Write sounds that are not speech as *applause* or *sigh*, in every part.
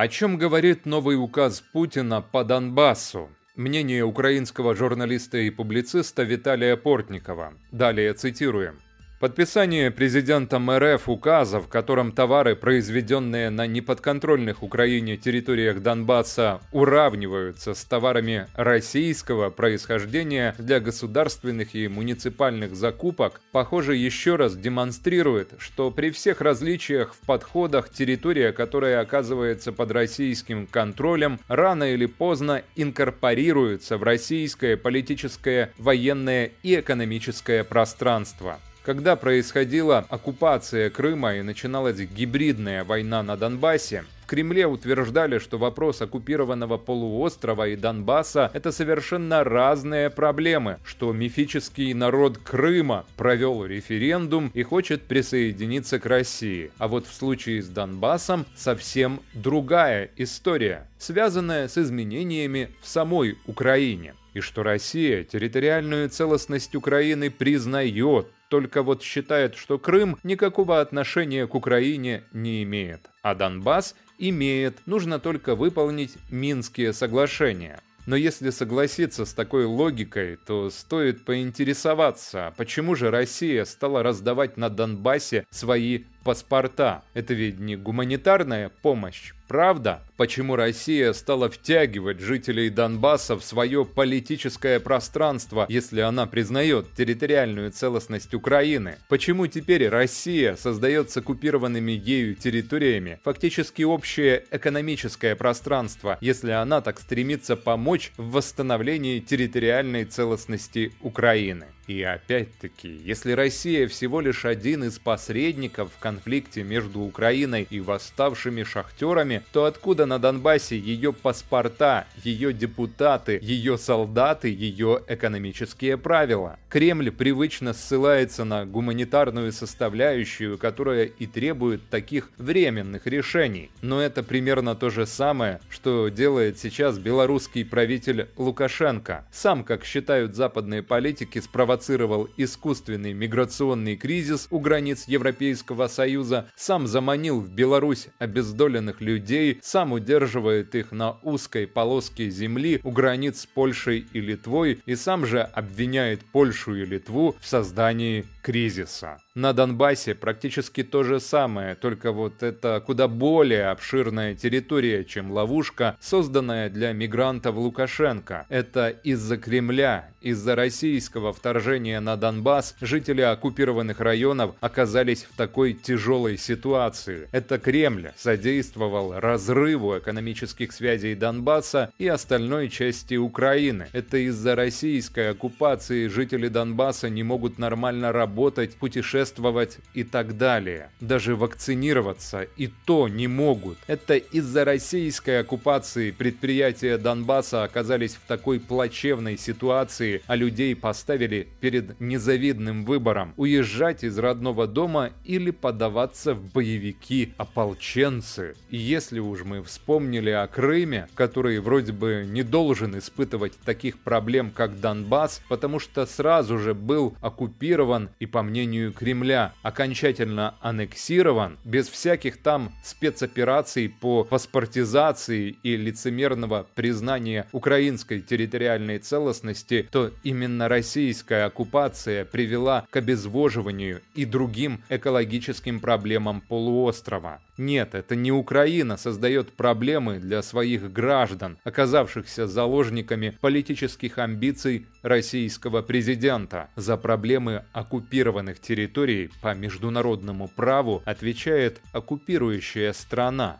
О чем говорит новый указ Путина по Донбассу? Мнение украинского журналиста и публициста Виталия Портникова. Далее цитируем. Подписание президентом РФ указа, в котором товары, произведенные на неподконтрольных Украине территориях Донбасса, уравниваются с товарами российского происхождения для государственных и муниципальных закупок, похоже, еще раз демонстрирует, что при всех различиях в подходах территория, которая оказывается под российским контролем, рано или поздно инкорпорируется в российское политическое, военное и экономическое пространство. Когда происходила оккупация Крыма и начиналась гибридная война на Донбассе, в Кремле утверждали, что вопрос оккупированного полуострова и Донбасса – это совершенно разные проблемы, что мифический народ Крыма провел референдум и хочет присоединиться к России. А вот в случае с Донбассом совсем другая история, связанная с изменениями в самой Украине и что Россия территориальную целостность Украины признает, только вот считает, что Крым никакого отношения к Украине не имеет, а Донбасс имеет, нужно только выполнить Минские соглашения. Но если согласиться с такой логикой, то стоит поинтересоваться, почему же Россия стала раздавать на Донбассе свои паспорта. Это ведь не гуманитарная помощь, правда? Почему Россия стала втягивать жителей Донбасса в свое политическое пространство, если она признает территориальную целостность Украины? Почему теперь Россия создает с оккупированными ею территориями фактически общее экономическое пространство, если она так стремится помочь в восстановлении территориальной целостности Украины? И опять-таки, если Россия всего лишь один из посредников в конфликте между Украиной и восставшими шахтерами, то откуда на Донбассе ее паспорта, ее депутаты, ее солдаты, ее экономические правила? Кремль привычно ссылается на гуманитарную составляющую, которая и требует таких временных решений. Но это примерно то же самое, что делает сейчас белорусский правитель Лукашенко. Сам, как считают западные политики, спровоцировал спровоцировал искусственный миграционный кризис у границ Европейского Союза, сам заманил в Беларусь обездоленных людей, сам удерживает их на узкой полоске земли у границ с Польшей и Литвой и сам же обвиняет Польшу и Литву в создании кризиса на Донбассе практически то же самое, только вот это куда более обширная территория, чем ловушка, созданная для мигрантов Лукашенко. Это из-за Кремля, из-за российского вторжения на Донбасс жители оккупированных районов оказались в такой тяжелой ситуации. Это Кремль содействовал разрыву экономических связей Донбасса и остальной части Украины. Это из-за российской оккупации жители Донбасса не могут нормально работать, путешествовать путешествовать и так далее. Даже вакцинироваться и то не могут. Это из-за российской оккупации предприятия Донбасса оказались в такой плачевной ситуации, а людей поставили перед незавидным выбором – уезжать из родного дома или подаваться в боевики-ополченцы. Если уж мы вспомнили о Крыме, который вроде бы не должен испытывать таких проблем, как Донбасс, потому что сразу же был оккупирован и, по мнению Кремля, Кремля окончательно аннексирован, без всяких там спецопераций по паспортизации и лицемерного признания украинской территориальной целостности, то именно российская оккупация привела к обезвоживанию и другим экологическим проблемам полуострова. Нет, это не Украина создает проблемы для своих граждан, оказавшихся заложниками политических амбиций российского президента. За проблемы оккупированных территорий по международному праву отвечает оккупирующая страна,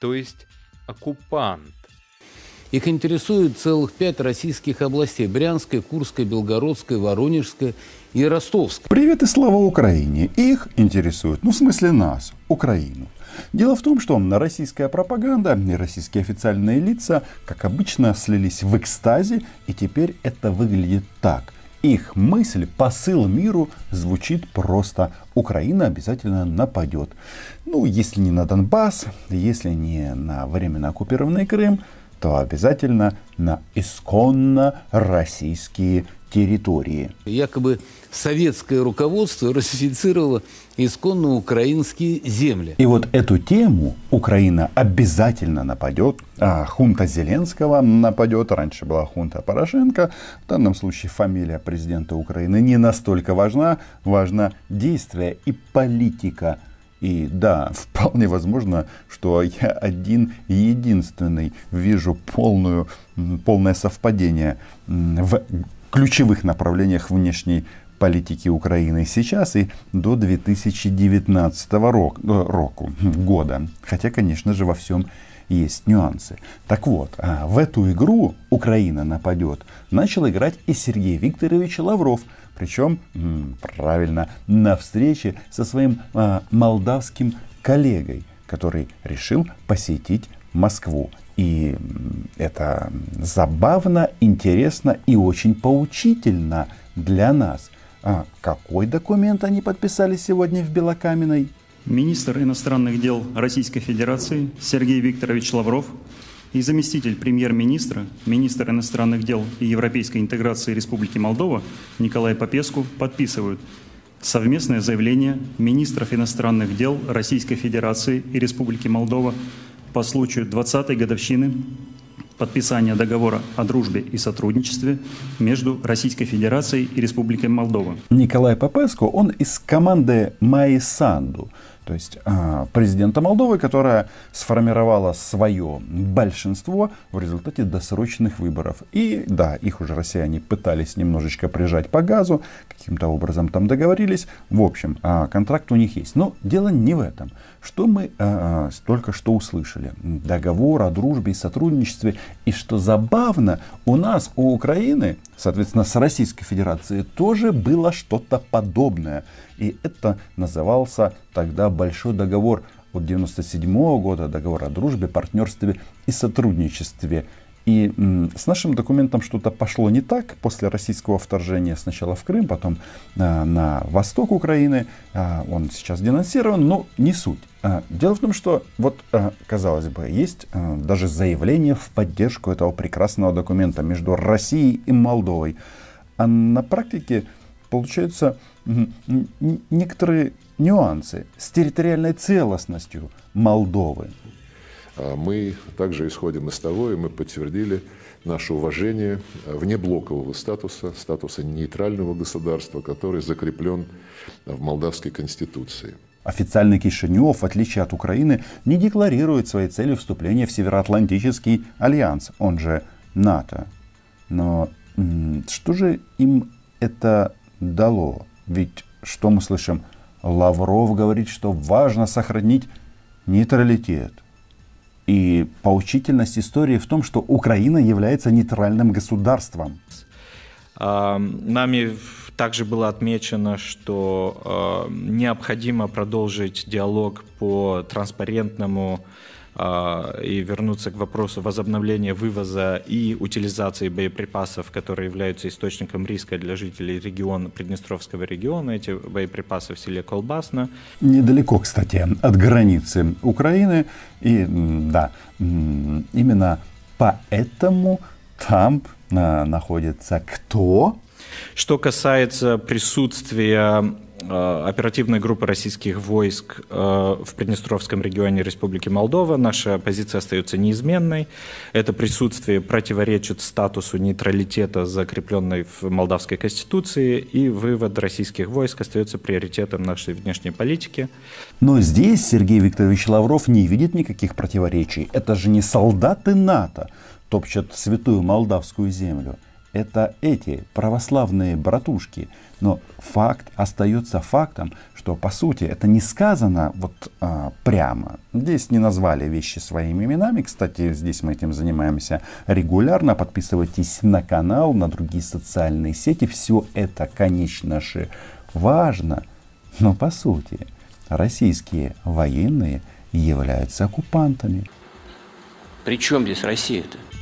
то есть оккупант. Их интересует целых пять российских областей – Брянской, Курской, Белгородской, Воронежской и Ростовской. Привет и слава Украине. Их интересует, ну в смысле нас, Украину. Дело в том, что российская пропаганда и российские официальные лица, как обычно, слились в экстазе, и теперь это выглядит так. Их мысль, посыл миру звучит просто. Украина обязательно нападет. Ну, если не на Донбасс, если не на временно оккупированный Крым, то обязательно на исконно российские территории. Якобы советское руководство руссифицировало исконно украинские земли. И вот эту тему Украина обязательно нападет. А, хунта Зеленского нападет. Раньше была хунта Порошенко. В данном случае фамилия президента Украины не настолько важна. Важно действие и политика и да, *laughs* вполне возможно, что я один единственный вижу полную, полное совпадение в ключевых направлениях внешней политики Украины сейчас и до 2019 рок, э, року, года. Хотя, конечно же, во всем есть нюансы. Так вот, а, в эту игру «Украина нападет» начал играть и Сергей Викторович Лавров, причем, правильно, на встрече со своим а, молдавским коллегой, который решил посетить Москву. И это забавно, интересно и очень поучительно для нас. А какой документ они подписали сегодня в Белокаменной? Министр иностранных дел Российской Федерации Сергей Викторович Лавров и заместитель премьер-министра, министр иностранных дел и европейской интеграции Республики Молдова Николай Попеску подписывают совместное заявление министров иностранных дел Российской Федерации и Республики Молдова по случаю 20-й годовщины подписания договора о дружбе и сотрудничестве между Российской Федерацией и Республикой Молдова. Николай Попеску, он из команды «Майсанду», то есть а, президента Молдовы, которая сформировала свое большинство в результате досрочных выборов. И да, их уже россияне пытались немножечко прижать по газу, каким-то образом там договорились. В общем, а, контракт у них есть. Но дело не в этом. Что мы э, только что услышали? Договор о дружбе и сотрудничестве. И что забавно, у нас, у Украины, соответственно, с Российской Федерацией тоже было что-то подобное. И это назывался тогда Большой договор от 1997 года, договор о дружбе, партнерстве и сотрудничестве. И с нашим документом что-то пошло не так после российского вторжения сначала в Крым, потом э, на восток Украины. Э, он сейчас денонсирован, но не суть. Э, дело в том, что вот, казалось бы, есть даже заявление в поддержку этого прекрасного документа между Россией и Молдовой. А на практике получаются некоторые нюансы с территориальной целостностью Молдовы. А мы также исходим из того, и мы подтвердили наше уважение э, внеблокового статуса, статуса нейтрального государства, который закреплен в Молдавской Конституции. Официальный Кишинев, в отличие от Украины, не декларирует своей целью вступления в Североатлантический альянс, он же НАТО. Но что же им это дало? Ведь что мы слышим? Лавров говорит, что важно сохранить нейтралитет. И поучительность истории в том, что Украина является нейтральным государством. А, нами также было отмечено, что а, необходимо продолжить диалог по транспарентному а, и вернуться к вопросу возобновления вывоза и утилизации боеприпасов, которые являются источником риска для жителей региона Приднестровского региона. Эти боеприпасы в селе Колбасно. Недалеко, кстати, от границы Украины. И да, именно поэтому там э, находится кто? Что касается присутствия Э, оперативной группы российских войск э, в Приднестровском регионе Республики Молдова. Наша позиция остается неизменной. Это присутствие противоречит статусу нейтралитета, закрепленной в Молдавской Конституции, и вывод российских войск остается приоритетом нашей внешней политики. Но здесь Сергей Викторович Лавров не видит никаких противоречий. Это же не солдаты НАТО топчат святую молдавскую землю это эти православные братушки. Но факт остается фактом, что по сути это не сказано вот а, прямо. Здесь не назвали вещи своими именами. Кстати, здесь мы этим занимаемся регулярно. Подписывайтесь на канал, на другие социальные сети. Все это, конечно же, важно. Но по сути, российские военные являются оккупантами. При чем здесь Россия-то?